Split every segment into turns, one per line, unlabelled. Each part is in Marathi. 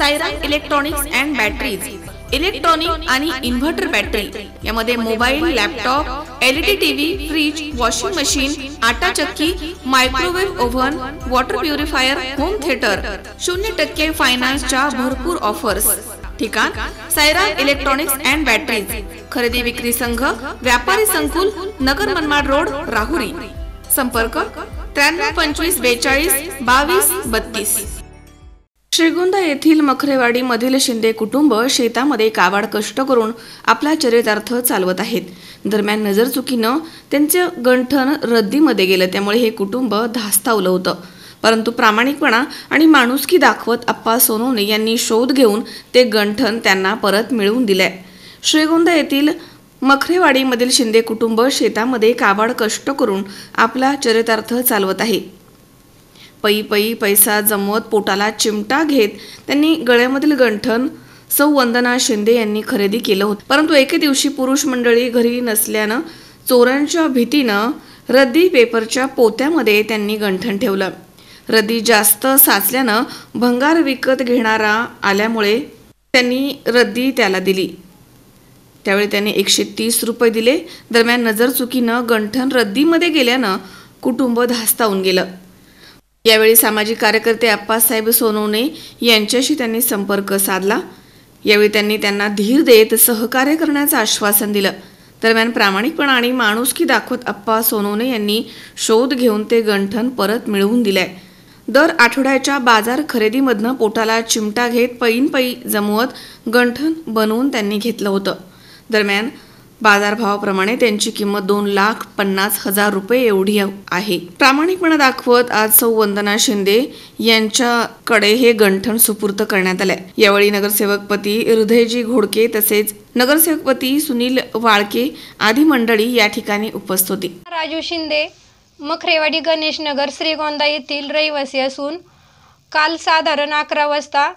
Saira electronics and batteries electronic आणि इन्व्हर्टर बॅटरी यामध्ये mobile laptop LED TV fridge washing machine आटा चक्की microwave oven water purifier home theatre शून्य टक्के फायनान्सच्या भरपूर ऑफर्स ठिकाण सायरा इलेक्ट्रॉनिक्स अँड बॅटरीज खरेदी विक्री संघ व्यापारी संकुल नगर मनमाड रोड राहुरी संपर्क त्र्याण्णव पंचवीस बेचाळीस बावीस बत्तीस श्रीगोंदा येथील मखरेवाडीमधील शिंदे कुटुंब शेतामध्ये कावाड कष्ट करून आपला चरितार्थ चालवत आहेत दरम्यान नजरचुकीनं त्यांचं गंठन रद्दीमध्ये गेलं त्यामुळे हे कुटुंब धास्तावलं होतं परंतु प्रामाणिकपणा आणि माणुसकी दाखवत अप्पा सोनोने यांनी शोध घेऊन ते गंठन त्यांना परत मिळवून दिले श्रीगोंदा येथील मखरेवाडीमधील शिंदे कुटुंब शेतामध्ये कावाड कष्ट करून आपला चरितार्थ चालवत आहे पई पई पैसा जमवत पोटाला चिमटा घेत त्यांनी गळ्यामधील गंठन सौ वंदना शिंदे यांनी खरेदी केलं होतं परंतु एके दिवशी पुरुष मंडळी घरी नसल्यानं चोरांच्या भीतीनं रद्दी पेपरच्या पोत्यामध्ये त्यांनी गंठण ठेवलं रद्दी जास्त साचल्यानं भंगार विकत घेणारा आल्यामुळे त्यांनी रद्दी त्याला दिली त्यावेळी त्यांनी एकशे तीस रुपये दिले दरम्यान नजरचुकीनं गंठण रद्दीमध्ये गेल्यानं कुटुंब धास्तावून गेलं यावेळी सामाजिक कार्यकर्ते अप्पासाहेब सोनवणे यांच्याशी त्यांनी संपर्क साधला यावेळी त्यांनी त्यांना धीर देत सहकार्य करण्याचं आश्वासन दिलं दरम्यान प्रामाणिकपणा आणि माणुसकी दाखवत अप्पा सोनवणे यांनी शोध घेऊन ते गंठन परत मिळवून दिलंय दर आठवड्याच्या बाजार खरेदीमधनं पोटाला चिमटा घेत पैन पै जमवत गंठन बनवून त्यांनी घेतलं होतं दरम्यान बाजारभावाप्रमाणे त्यांची किंमत दोन लाख पन्नास हजार रुपये एवढी आहे प्रामाणिकपणा दाखवत आज सौ वंदना शिंदे यांच्याकडे हे गंठण सुपूर्त करण्यात आले यावेळी नगरसेवकपती हृदयजी घोडके तसेच नगरसेवकपती सुनील वाळके आदी मंडळी या ठिकाणी उपस्थित होती
राजू शिंदे मखरेवाडी गणेश नगर श्रीगोंदा येथील रहिवासी असून काल साधारण अकरा वाजता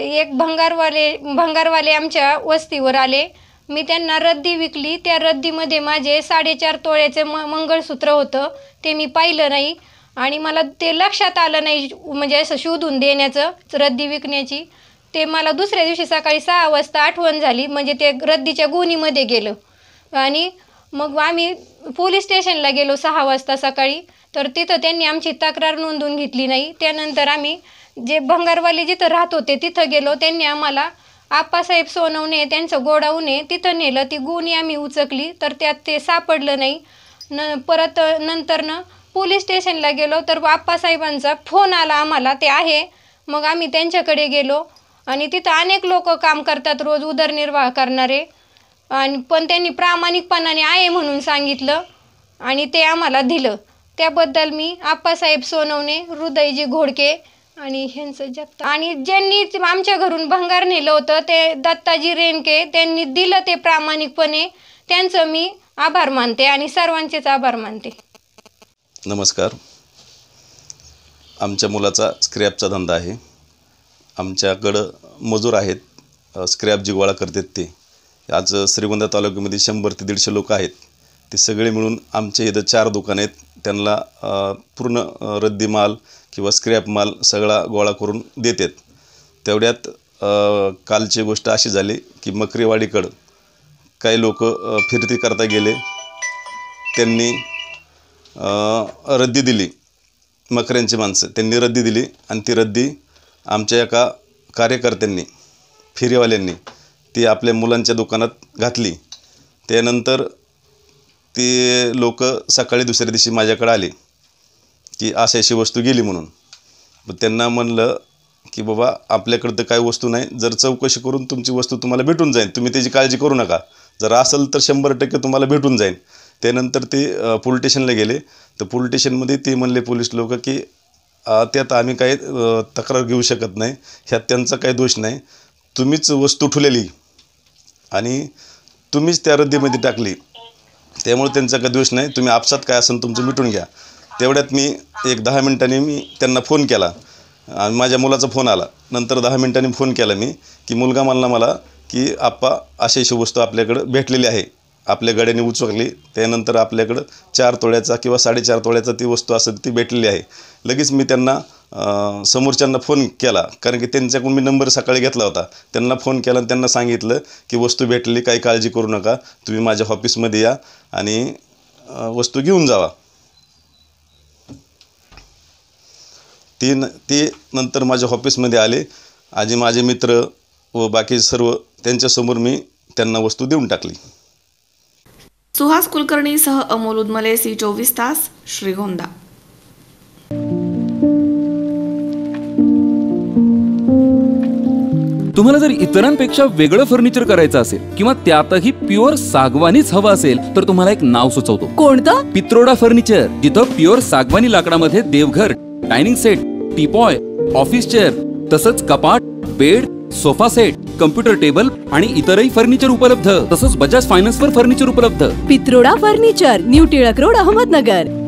एक भंगारवाले भंगारवाले आमच्या वस्तीवर आले मी त्यांना रद्दी विकली त्या रद्दीमध्ये माझे साडेचार तोळ्याचे म मंगळसूत्र होतं ते मी पाहिलं नाही आणि मला ते लक्षात आलं नाही म्हणजे असं शोधून देण्याचं रद्दी विकण्याची ते मला दुसऱ्या दिवशी सकाळी सहा वाजता आठवण झाली म्हणजे ते रद्दीच्या गोनीमध्ये गेलं आणि मग आम्ही पोलीस स्टेशनला गेलो सहा वाजता सकाळी तर तिथं त्यांनी आमची तक्रार नोंदवून घेतली नाही त्यानंतर आम्ही जे भंगारवाले जिथं राहत होते तिथं गेलो त्यांनी आम्हाला आप्पासाहेब सोनवणे त्यांचं गोडावणे तिथं नेलं ती गुणी आम्ही उचकली तर त्यात ते सापडलं नाही न परत नंतरनं पोलीस स्टेशनला गेलो तर आप्पासाहेबांचा फोन आला आम्हाला ते आहे मग आम्ही त्यांच्याकडे गेलो आणि तिथं अनेक लोक काम करतात रोज उदरनिर्वाह करणारे आणि पण त्यांनी प्रामाणिकपणाने आहे म्हणून सांगितलं आणि ते आम्हाला दिलं त्याबद्दल मी आप्पासाहेब सोनवणे हृदयजी घोडके आणि ह्यांचं जगता आणि ज्यांनी आमच्या घरून भंगार नेलं होतं ते दत्ताजी रेणके त्यांनी दिलं ते प्रामाणिकपणे त्यांचं मी आभार मानते आणि सर्वांचेच आभार मानते
नमस्कार आमच्या मुलाचा स्क्रॅपचा धंदा आहे आमच्याकडं मजूर आहेत स्क्रॅप जी करतात ते आज श्रीगोंदा तालुक्यामध्ये शंभर ते दीडशे लोक आहेत ते सगळे मिळून आमच्या इथं चार दुकान आहेत त्यांना पूर्ण रद्दी माल किंवा स्क्रॅप माल सगळा गोळा करून देतात तेवढ्यात कालची गोष्ट अशी झाली की मकरीवाडीकडं काही लोक फिरती करता गेले त्यांनी रद्दी दिली मकऱ्यांची माणसं त्यांनी रद्दी दिली आणि ती रद्दी आमच्या एका कार्यकर्त्यांनी फिरीवाल्यांनी ती आपल्या मुलांच्या दुकानात घातली त्यानंतर ते लोक सकाळी दुसऱ्या दिवशी माझ्याकडे आले की अशी अशी वस्तू गेली म्हणून मग त्यांना म्हणलं की बाबा आपल्याकडं तर काय वस्तू नाही जर चौकशी करून तुमची वस्तू तुम्हाला भेटून जाईल तुम्ही त्याची काळजी करू नका जर असेल तर शंभर टक्के तुम्हाला भेटून जाईल त्यानंतर ते पोलीस स्टेशनला गेले तर पोलीस स्टेशनमध्ये ते म्हणले पोलीस लोक की त्यात आम्ही काही तक्रार घेऊ शकत नाही ह्यात त्यांचा काही दोष नाही तुम्हीच वस्तू ठुलेली आणि तुम्हीच त्या रद्दीमध्ये टाकली त्यामुळे त्यांचा काही दोष नाही तुम्ही आपसात काय असेल तुमचं मिटून घ्या तेवढ्यात मी एक दहा मिनटांनी मी त्यांना फोन केला आणि माझ्या मुलाचा फोन आला नंतर दहा मिनटांनी फोन केला मी की मुलगा म्हणला मला की आप्पा अशी अशी वस्तू आपल्याकडं भेटलेली आहे आपल्या गड्याने उचकली त्यानंतर आपल्याकडं चार तोळ्याचा किंवा साडेचार तोळ्याचा ती वस्तू असेल ती भेटलेली आहे लगेच मी त्यांना समोरच्यांना फोन केला कारण की त्यांच्याकडून मी नंबर सकाळी घेतला होता त्यांना फोन केला आणि त्यांना सांगितलं की वस्तू भेटली काही काळजी करू नका तुम्ही माझ्या ऑफिसमध्ये या आणि वस्तू घेऊन जावा ते न ते नंतर माझ्या मध्ये आले आजी माझे मित्र व बाकी सर्व त्यांच्यासमोर मी त्यांना वस्तू देऊन टाकली
सुहास सह अमोल उदमले सी चोवीस तास श्रीगोंदा
तुम्हाला जर इतरांपेक्षा वेगळं फर्निचर करायचं असेल किंवा त्यातही प्युअर सागवानीच हवं असेल तर तुम्हाला एक नाव सुचवतो कोणतं पित्रोडा फर्निचर जिथं प्युअर सागवानी लाकडामध्ये देवघर dining set teapoy office chair तसंच कपाट bed sofa set computer table आणि इतरही फर्निचर उपलब्ध तसंच बजाज फायनान्स वर
फर्निचर उपलब्ध
Pitroda furniture new Tilak road Ahmednagar